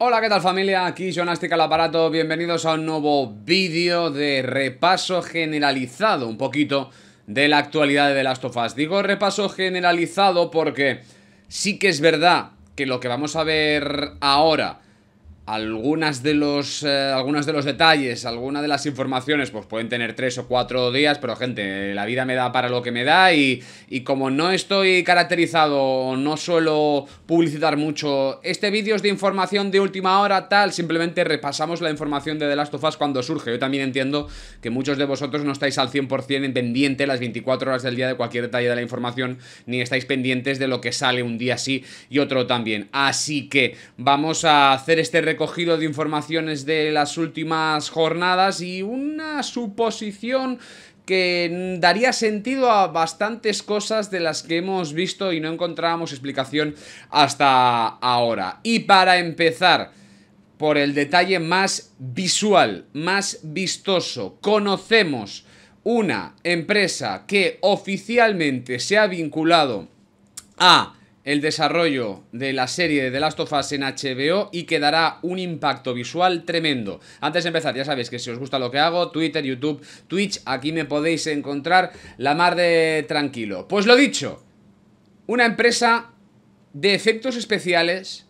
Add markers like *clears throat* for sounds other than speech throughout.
Hola, ¿qué tal familia? Aquí Jonástica al aparato, bienvenidos a un nuevo vídeo de repaso generalizado, un poquito de la actualidad de The Last of Us. Digo repaso generalizado porque sí que es verdad que lo que vamos a ver ahora algunas de los eh, algunos de los detalles, algunas de las informaciones, pues pueden tener tres o cuatro días, pero gente, la vida me da para lo que me da y, y como no estoy caracterizado, no suelo publicitar mucho, este vídeo es de información de última hora, tal, simplemente repasamos la información de The Last of Us cuando surge. Yo también entiendo que muchos de vosotros no estáis al 100% pendiente las 24 horas del día de cualquier detalle de la información, ni estáis pendientes de lo que sale un día así... y otro también. Así que vamos a hacer este recorrido recogido de informaciones de las últimas jornadas y una suposición que daría sentido a bastantes cosas de las que hemos visto y no encontrábamos explicación hasta ahora. Y para empezar, por el detalle más visual, más vistoso, conocemos una empresa que oficialmente se ha vinculado a el desarrollo de la serie de The Last of Us en HBO y que dará un impacto visual tremendo. Antes de empezar, ya sabéis que si os gusta lo que hago, Twitter, YouTube, Twitch, aquí me podéis encontrar la mar de tranquilo. Pues lo dicho, una empresa de efectos especiales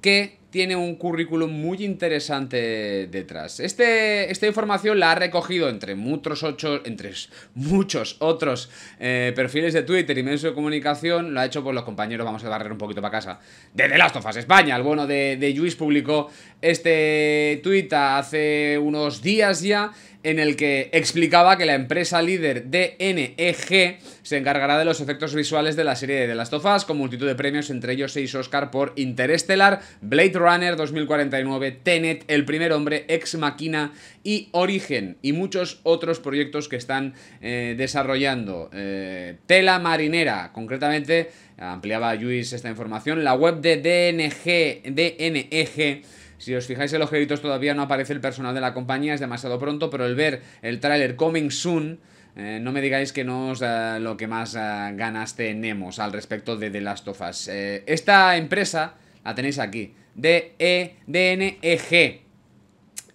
que tiene un currículum muy interesante detrás. Este, esta información la ha recogido entre muchos, entre muchos otros eh, perfiles de Twitter y medios de comunicación. Lo ha hecho por los compañeros, vamos a barrer un poquito para casa, de The Last of Us España. El bueno de, de Luis publicó este tuit hace unos días ya en el que explicaba que la empresa líder DNEG se encargará de los efectos visuales de la serie de The Last of Us con multitud de premios, entre ellos 6 Oscar por Interestelar, Blade Runner 2049, Tenet, El primer hombre, Ex Machina y Origen y muchos otros proyectos que están eh, desarrollando. Eh, Tela Marinera, concretamente, ampliaba Luis esta información, la web de DNG, DNEG si os fijáis en los créditos todavía no aparece el personal de la compañía, es demasiado pronto, pero el ver el tráiler Coming Soon, eh, no me digáis que no es lo que más ah, ganas tenemos al respecto de The Last of Us. esta empresa la tenéis aquí. D, E, D, N, E, G.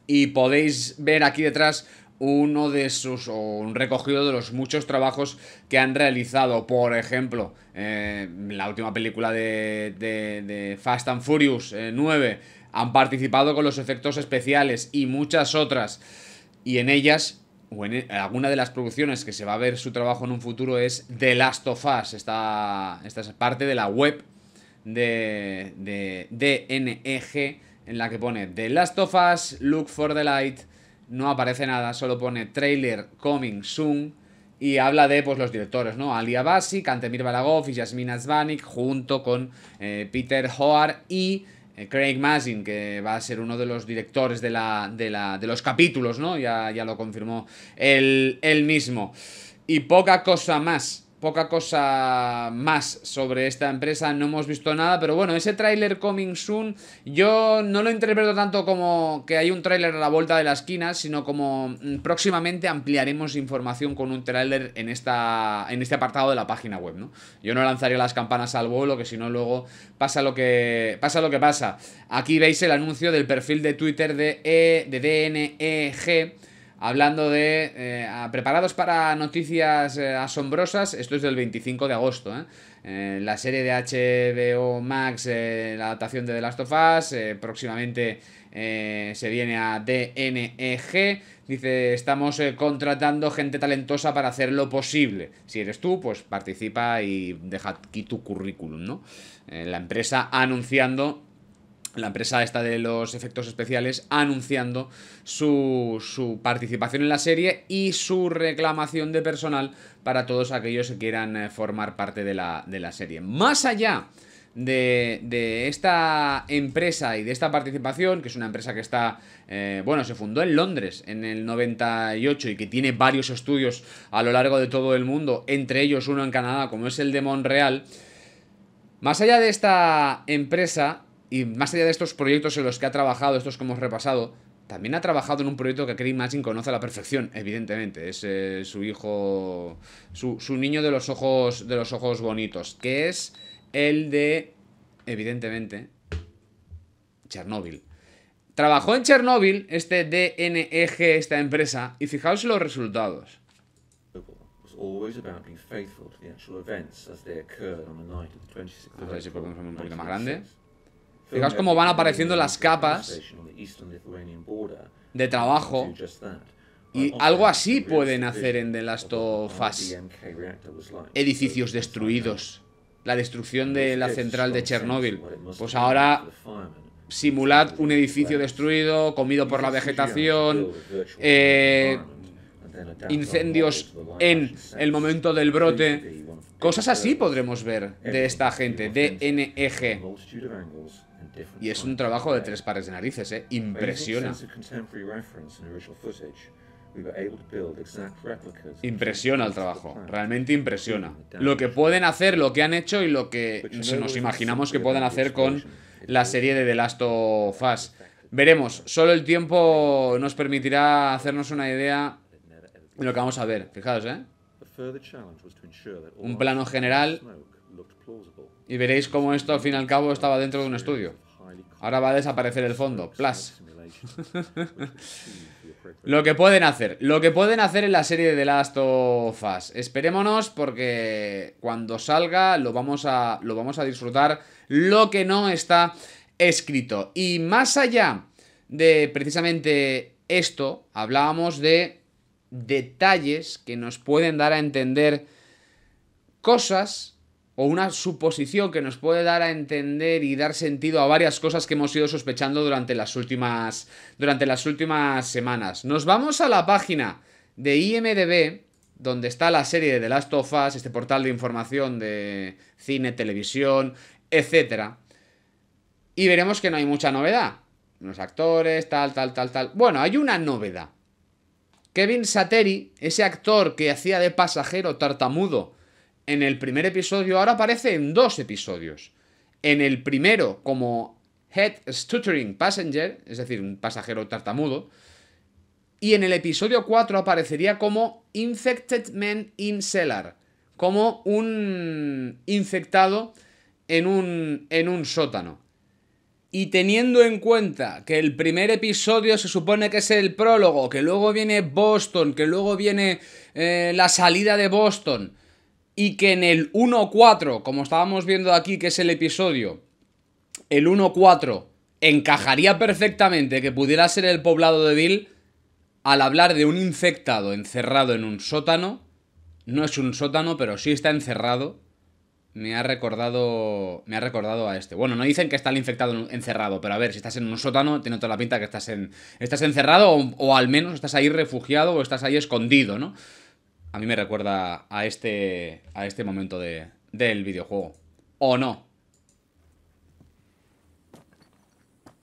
Y podéis ver aquí detrás uno de sus, un recogido de los muchos trabajos que han realizado. Por ejemplo, eh, la última película de, Fast and Furious 9. Eh, han participado con los efectos especiales y muchas otras. Y en ellas, o en e, alguna de las producciones que se va a ver su trabajo en un futuro es The Last of Us. esta es parte de la web de, de DNEG en la que pone The Last of Us, Look for the Light, no aparece nada, solo pone trailer coming soon y habla de pues, los directores, ¿no? Ali Antemir Kantemir Balagov y Yasmin Zvanik junto con eh, Peter Hoar y eh, Craig Mazin, que va a ser uno de los directores de, la, de, la, de los capítulos, ¿no? Ya, ya lo confirmó él, él mismo. Y poca cosa más poca cosa más sobre esta empresa, no hemos visto nada, pero bueno, ese tráiler Coming Soon yo no lo interpreto tanto como que hay un tráiler a la vuelta de la esquina, sino como mm, próximamente ampliaremos información con un tráiler en, esta, en este apartado de la página web, ¿no? Yo no lanzaría las campanas al vuelo, que si no luego pasa lo que pasa. Lo que pasa. Aquí veis el anuncio del perfil de Twitter de, e, de DNEG hablando de eh, preparados para noticias eh, asombrosas, esto es del 25 de agosto, ¿eh? la serie de HBO Max, la adaptación de The Last of Us, próximamente se viene a DNEG, dice, estamos contratando gente talentosa para hacer lo posible. Si eres tú, pues participa y deja aquí tu currículum, ¿no? la empresa anunciando la empresa esta de los efectos especiales anunciando su, participación en la serie y su reclamación de personal para todos aquellos que quieran eh, formar parte de la, de la serie. Más allá de, esta empresa y de esta participación, que es una empresa que está, eh, bueno, se fundó en Londres en el 98 y que tiene varios estudios a lo largo de todo el mundo, entre ellos uno en Canadá, como es el de Montreal. Más allá de esta empresa, y más allá de estos proyectos en los que ha trabajado, estos que hemos repasado, también ha trabajado en un proyecto que Craig Mazin conoce a la perfección, evidentemente. Es eh, su hijo, su, niño de los, ojos, de los ojos bonitos, que es el de, evidentemente, Chernóbil. Trabajó en Chernóbil, este DNEG, esta empresa, y fijaos los resultados. A ver si podemos un poquito más grande. Fijaos cómo van apareciendo las capas de trabajo. Y algo así pueden hacer en The Last of Us. Edificios destruidos. La destrucción de la central de Chernóbil. Pues ahora simulad un edificio destruido, comido por la vegetación, eh, incendios en el momento del brote. Cosas así podremos ver de esta gente, D.N.E.G. Y es un trabajo de tres pares de narices, ¿eh? Impresiona. Impresiona el trabajo, realmente impresiona. Lo que pueden hacer, lo que han hecho y lo que nos imaginamos que puedan hacer con la serie de The Last of Us. Veremos, solo el tiempo nos permitirá hacernos una idea de lo que vamos a ver. Fijaos, ¿eh? Un plano general y veréis cómo esto al fin y al cabo estaba dentro de un estudio. Ahora va a desaparecer el fondo. Plus. *laughs* lo que pueden hacer. Lo que pueden hacer en la serie de The Last of Us. Esperémonos porque cuando salga lo vamos a, lo vamos a disfrutar. Lo que no está escrito. Y más allá de precisamente esto, hablábamos de detalles que nos pueden dar a entender cosas o una suposición que nos puede dar a entender y dar sentido a varias cosas que hemos ido sospechando durante las últimas, durante las últimas semanas. Nos vamos a la página de IMDB, donde está la serie de The Last of Us, este portal de información de cine, televisión, etc. Y veremos que no hay mucha novedad. Los actores, tal, tal, tal, tal. Bueno, hay una novedad. Kevin Sateri, ese actor que hacía de pasajero tartamudo en el primer episodio, ahora aparece en dos episodios. En el primero como Head Stuttering Passenger, es decir, un pasajero tartamudo, y en el episodio 4 aparecería como Infected Man in Cellar, como un infectado en un, en un sótano. Y teniendo en cuenta que el primer episodio se supone que es el prólogo, que luego viene Boston, que luego viene eh, la salida de Boston, y que en el 1-4, como estábamos viendo aquí, que es el episodio, el 1-4 encajaría perfectamente que pudiera ser el poblado de Bill, al hablar de un infectado encerrado en un sótano, no es un sótano, pero sí está encerrado, me ha recordado me ha recordado a este. Bueno, no dicen que está el infectado encerrado, pero a ver, si estás en un sótano, tiene toda la pinta que estás en estás encerrado o, o al menos estás ahí refugiado o estás ahí escondido, ¿no? a mí me recuerda a este, a este momento de, del videojuego. ¿O no?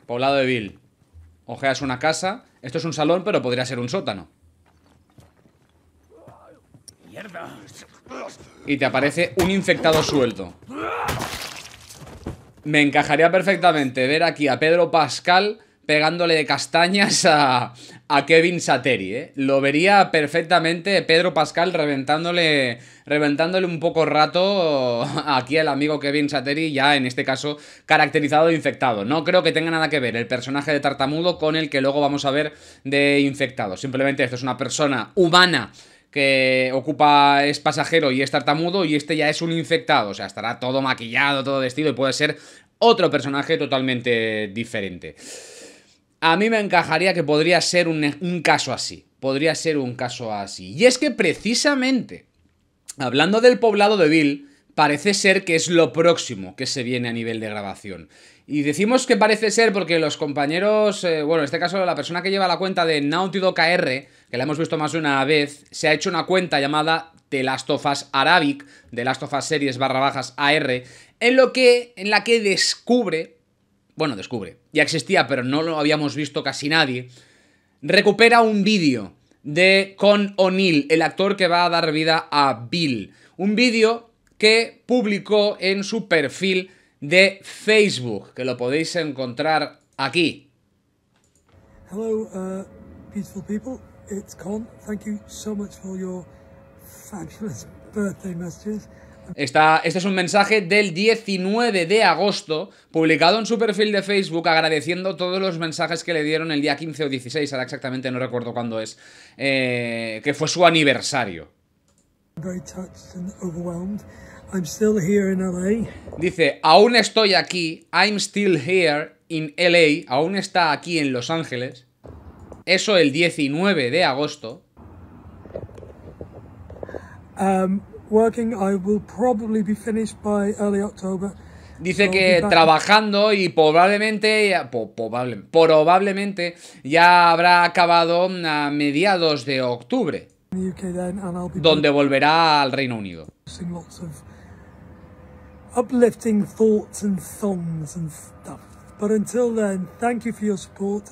Poblado de Bill. Ojeas una casa. Esto es un salón, pero podría ser un sótano. Y te aparece un infectado suelto. Me encajaría perfectamente ver aquí a Pedro Pascal pegándole de castañas a, Kevin Sateri, ¿eh? Lo vería perfectamente Pedro Pascal reventándole, reventándole un poco rato aquí al amigo Kevin Sateri, ya en este caso caracterizado de infectado. No creo que tenga nada que ver el personaje de tartamudo con el que luego vamos a ver de infectado. Simplemente esto es una persona humana que ocupa es pasajero y es tartamudo y este ya es un infectado, o sea, estará todo maquillado, todo vestido y puede ser otro personaje totalmente diferente. A mí me encajaría que podría ser un, caso así. Podría ser un caso así. Y es que precisamente, hablando del poblado de Bill, parece ser que es lo próximo que se viene a nivel de grabación. Y decimos que parece ser porque los compañeros, eh, bueno, en este caso la persona que lleva la cuenta de Naughty AR, que la hemos visto más de una vez, se ha hecho una cuenta llamada The Last of Us Arabic, The Last of Us Series barra bajas AR, en, lo que, en la que descubre bueno, descubre, ya existía, pero no lo habíamos visto casi nadie, recupera un vídeo de Con O'Neill, el actor que va a dar vida a Bill. Un vídeo que publicó en su perfil de Facebook, que lo podéis encontrar aquí. Está, este es un mensaje del 19 de agosto, publicado en su perfil de Facebook, agradeciendo todos los mensajes que le dieron el día 15 o 16, ahora exactamente no recuerdo cuándo es, eh, que fue su aniversario. Dice, aún estoy aquí, I'm still here in LA, aún está aquí en Los Ángeles. Eso el 19 de agosto. Um, working, I will probably be finished by early October. Dice que trabajando y probablemente, probablemente ya habrá acabado a mediados de octubre, donde volverá al Reino Unido. Uplifting thoughts and songs and stuff.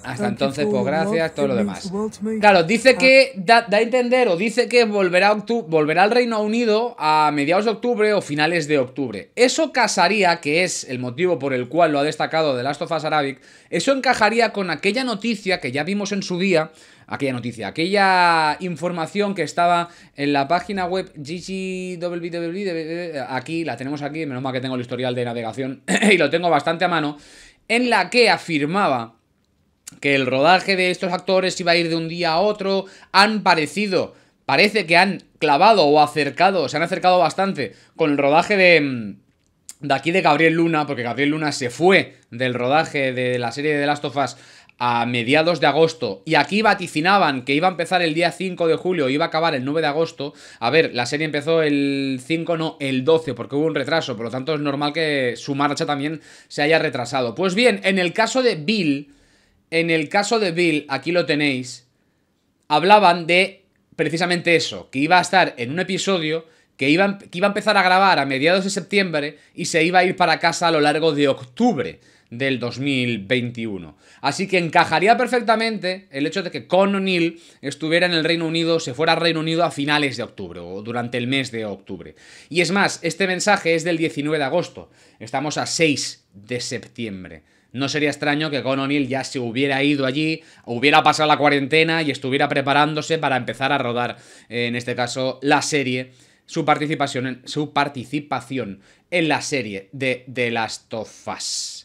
Hasta entonces, pues gracias, todo lo demás. Claro, dice que ah. da, a entender o dice que volverá, volverá al Reino Unido a mediados de octubre o finales de octubre. Eso casaría, que es el motivo por el cual lo ha destacado The Last of Us Arabic, eso encajaría con aquella noticia que ya vimos en su día aquella noticia, aquella información que estaba en la página web GGWW, aquí la tenemos aquí, menos mal que tengo el historial de navegación *clears throat* y lo tengo bastante a mano, en la que afirmaba que el rodaje de estos actores iba a ir de un día a otro, han parecido, parece que han clavado o acercado, se han acercado bastante con el rodaje de, mm, de aquí de Gabriel Luna, porque Gabriel Luna se fue del rodaje de la serie de The Last of Us a mediados de agosto y aquí vaticinaban que iba a empezar el día 5 de julio, iba a acabar el 9 de agosto, a ver, la serie empezó el 5, no, el 12, porque hubo un retraso, por lo tanto es normal que su marcha también se haya retrasado. Pues bien, en el caso de Bill, en el caso de Bill, aquí lo tenéis, hablaban de precisamente eso, que iba a estar en un episodio que iba, em, que iba a empezar a grabar a mediados de septiembre y se iba a ir para casa a lo largo de octubre del 2021. Así que encajaría perfectamente el hecho de que Con O'Neill estuviera en el Reino Unido, se fuera al Reino Unido a finales de octubre o durante el mes de octubre. Y es más, este mensaje es del 19 de agosto. Estamos a 6 de septiembre. No sería extraño que Con O'Neill ya se hubiera ido allí, hubiera pasado la cuarentena y estuviera preparándose para empezar a rodar, en este caso, la serie su participación en, su participación en la serie de The Last of Us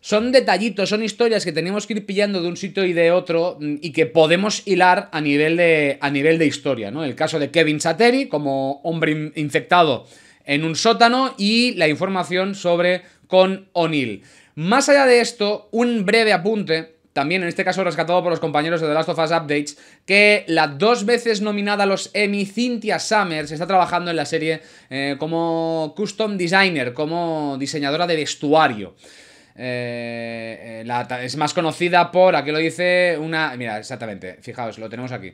son detallitos, son historias que tenemos que ir pillando de un sitio y de otro mm, y que podemos hilar a nivel de, a nivel de historia, ¿no? El caso de Kevin Sateri como hombre infectado en un sótano y la información sobre con O'Neill. Más allá de esto, un breve apunte también en este caso rescatado por los compañeros de The Last of Us Updates, que la dos veces nominada a los Emmy, Cynthia Summers, está trabajando en la serie eh, como custom designer, como diseñadora de vestuario. Eh, eh, es más conocida por, aquí lo dice, una... Mira, exactamente, fijaos, lo tenemos aquí.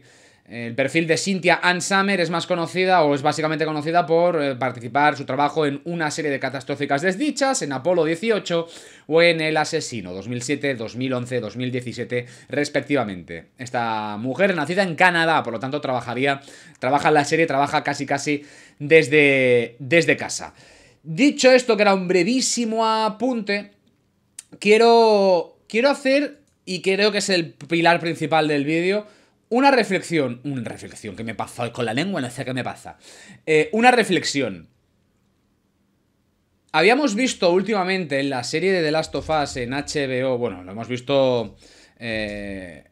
El perfil de Cynthia Ann Summer es más conocida o es básicamente conocida por eh, participar su trabajo en una serie de catastróficas desdichas, en Apolo 18 o en El Asesino 2007, 2011, 2017 respectivamente. Esta mujer nacida en Canadá, por lo tanto trabajaría, trabaja en la serie, trabaja casi casi desde, desde casa. Dicho esto, que era un brevísimo apunte, quiero, quiero hacer, y creo que es el pilar principal del vídeo, una reflexión. Una reflexión, que me pasa con la lengua, no sé qué me pasa. Eh, una reflexión. Habíamos visto últimamente en la serie de The Last of Us en HBO, bueno, lo hemos visto... Eh,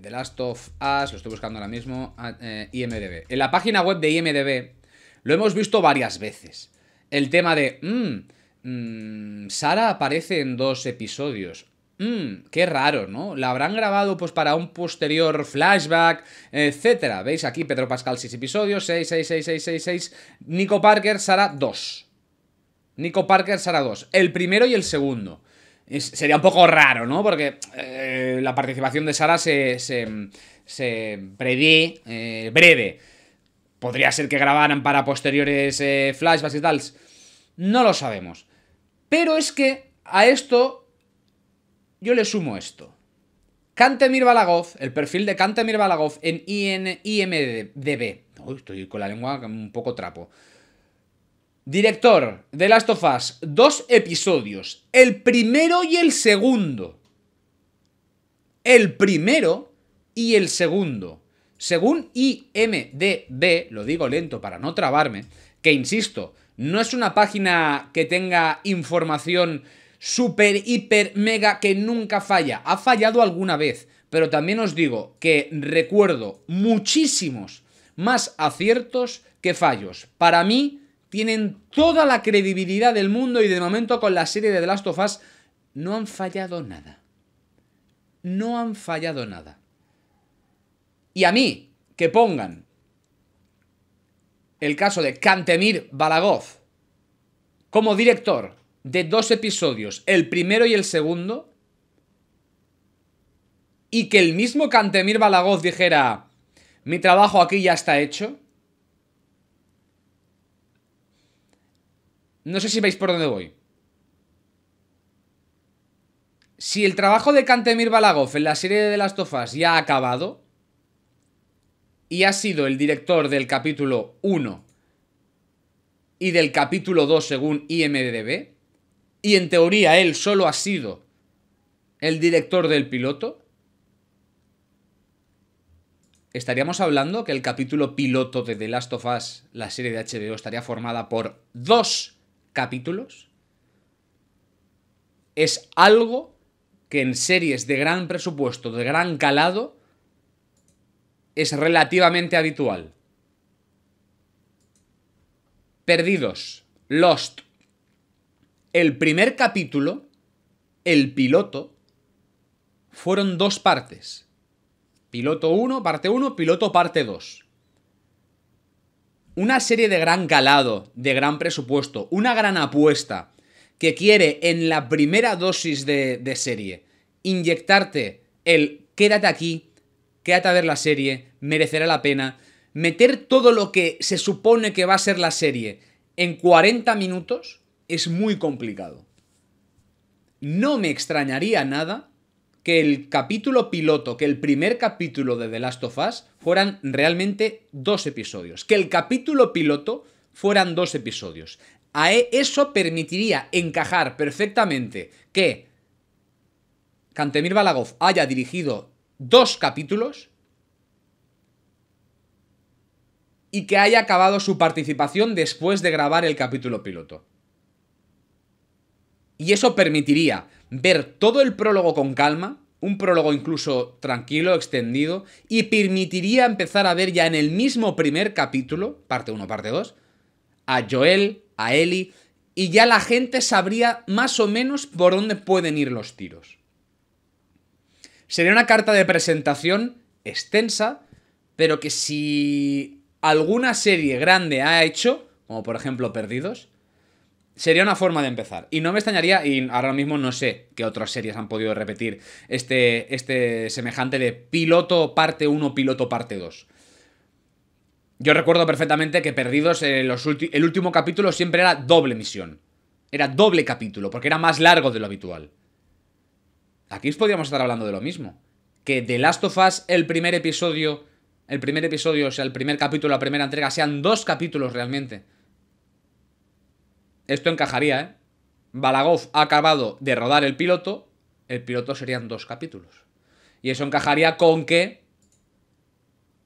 The Last of Us, lo estoy buscando ahora mismo, ah, eh, IMDB. En la página web de IMDB lo hemos visto varias veces. El tema de, mm, Mm, Sara aparece en dos episodios. Mmm, qué raro, ¿no? La habrán grabado pues para un posterior flashback, etcétera. ¿Veis aquí Pedro Pascal 6 episodios, 6, 6, 6, 6, 6, 6. Nico Parker, Sara 2. Nico Parker, Sara 2. El primero y el segundo. sería un poco raro, ¿no? Porque eh, la participación de Sara se, se, prevé eh, breve. Podría ser que grabaran para posteriores eh, flashbacks y tal No lo sabemos. Pero es que a esto yo le sumo esto. Cantemir Balagov, el perfil de Cantemir Balagov en IMDB. Uy, estoy con la lengua un poco trapo. Director de Last of Us, dos episodios. El primero y el segundo. El primero y el segundo. Según IMDB, lo digo lento para no trabarme, que insisto, no es una página que tenga información super, hiper, mega, que nunca falla. Ha fallado alguna vez, pero también os digo que recuerdo muchísimos más aciertos que fallos. Para mí, tienen toda la credibilidad del mundo y de momento con la serie de The Last of Us no han fallado nada. No han fallado nada. Y a mí, que pongan el caso de Cantemir Balagoz como director de dos episodios, el primero y el segundo, y que el mismo Cantemir Balagoz dijera, mi trabajo aquí ya está hecho. No sé si veis por dónde voy. Si el trabajo de Cantemir Balagoz en la serie de las tofas ya ha acabado, y ha sido el director del capítulo 1 y del capítulo 2 según IMDB, y en teoría él solo ha sido el director del piloto, estaríamos hablando que el capítulo piloto de The Last of Us, la serie de HBO, estaría formada por dos capítulos. Es algo que en series de gran presupuesto, de gran calado, es relativamente habitual. Perdidos, Lost. El primer capítulo, el piloto, fueron dos partes. Piloto 1, parte 1, piloto parte 2. Una serie de gran calado, de gran presupuesto, una gran apuesta, que quiere en la primera dosis de, de serie inyectarte el quédate aquí, quédate a ver la serie, merecerá la pena. Meter todo lo que se supone que va a ser la serie en 40 minutos es muy complicado. No me extrañaría nada que el capítulo piloto, que el primer capítulo de The Last of Us fueran realmente dos episodios. Que el capítulo piloto fueran dos episodios. A e, eso permitiría encajar perfectamente que Cantemir Balagov haya dirigido dos capítulos y que haya acabado su participación después de grabar el capítulo piloto. Y eso permitiría ver todo el prólogo con calma, un prólogo incluso tranquilo, extendido, y permitiría empezar a ver ya en el mismo primer capítulo, parte 1, parte 2, a Joel, a Eli y ya la gente sabría más o menos por dónde pueden ir los tiros. Sería una carta de presentación extensa, pero que si alguna serie grande ha hecho, como por ejemplo Perdidos, sería una forma de empezar. Y no me extrañaría, y ahora mismo no sé qué otras series han podido repetir este, este semejante de piloto parte 1, piloto parte 2. Yo recuerdo perfectamente que Perdidos, eh, el último capítulo siempre era doble misión. Era doble capítulo, porque era más largo de lo habitual. Aquí os podríamos estar hablando de lo mismo. Que de Last of Us, el primer episodio, el primer episodio, o sea, el primer capítulo, la primera entrega, sean dos capítulos realmente. Esto encajaría, ¿eh? Balagov ha acabado de rodar el piloto, el piloto serían dos capítulos. Y eso encajaría con que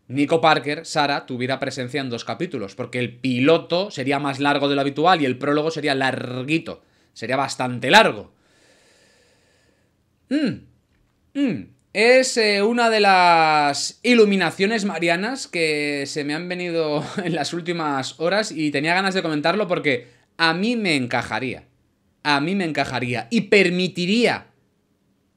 Nico Parker, Sara, tuviera presencia en dos capítulos, porque el piloto sería más largo de lo habitual y el prólogo sería larguito, sería bastante largo. Mm, mm. Es eh, una de las iluminaciones marianas que se me han venido *laughs* en las últimas horas y tenía ganas de comentarlo porque a mí me encajaría. A mí me encajaría y permitiría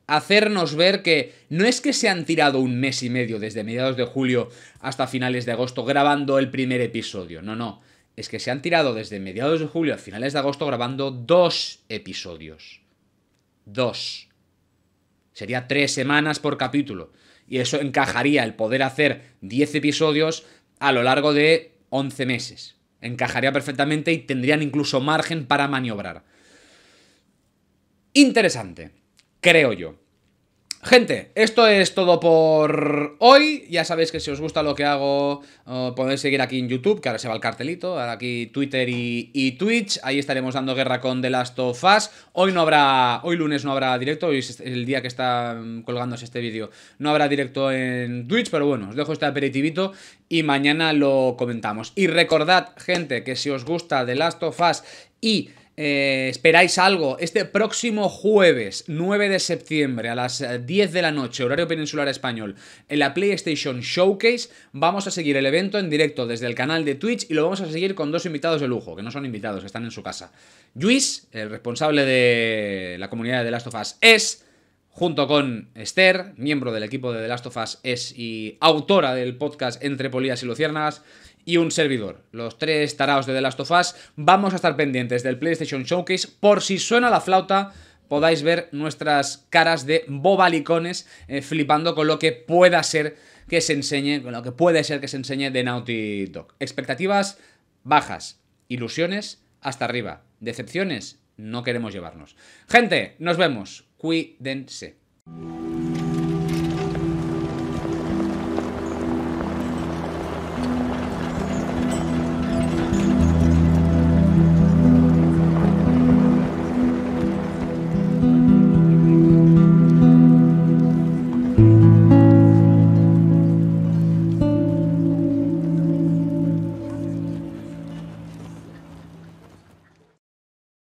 hacernos ver que no es que se han tirado un mes y medio desde mediados de julio hasta finales de agosto grabando el primer episodio. No, no. Es que se han tirado desde mediados de julio a finales de agosto grabando dos episodios. Dos. Sería tres semanas por capítulo. Y eso encajaría el poder hacer 10 episodios a lo largo de 11 meses. Encajaría perfectamente y tendrían incluso margen para maniobrar. Interesante, creo yo. Gente, esto es todo por hoy. Ya sabéis que si os gusta lo que hago, podéis seguir aquí en YouTube, que ahora se va el cartelito. Ahora aquí Twitter y, y, Twitch. Ahí estaremos dando guerra con The Last of Us. Hoy no habrá, hoy lunes no habrá directo. Hoy es este, el día que está mm, colgándose este vídeo. No habrá directo en Twitch, pero bueno, os dejo este aperitivito y mañana lo comentamos. Y recordad, gente, que si os gusta The Last of Us y eh, esperáis algo este próximo jueves 9 de septiembre a las 10 eh, de la noche, horario peninsular español, en la PlayStation Showcase, vamos a seguir el evento en directo desde el canal de Twitch y lo vamos a seguir con dos invitados de lujo, que no son invitados, están en su casa. Luis, el responsable de la comunidad de The Last of Us, es junto con Esther, miembro del equipo de The Last of Us, es y autora del podcast Entre Polías y Luciernas y un servidor. Los tres taraos de The Last of Us vamos a estar pendientes del PlayStation Showcase por si suena la flauta podáis ver nuestras caras de bobalicones eh, flipando con lo que pueda ser que se enseñe, con lo que puede ser que se enseñe de Naughty Dog. Expectativas bajas, ilusiones hasta arriba, decepciones no queremos llevarnos. Gente, nos vemos. Cuídense.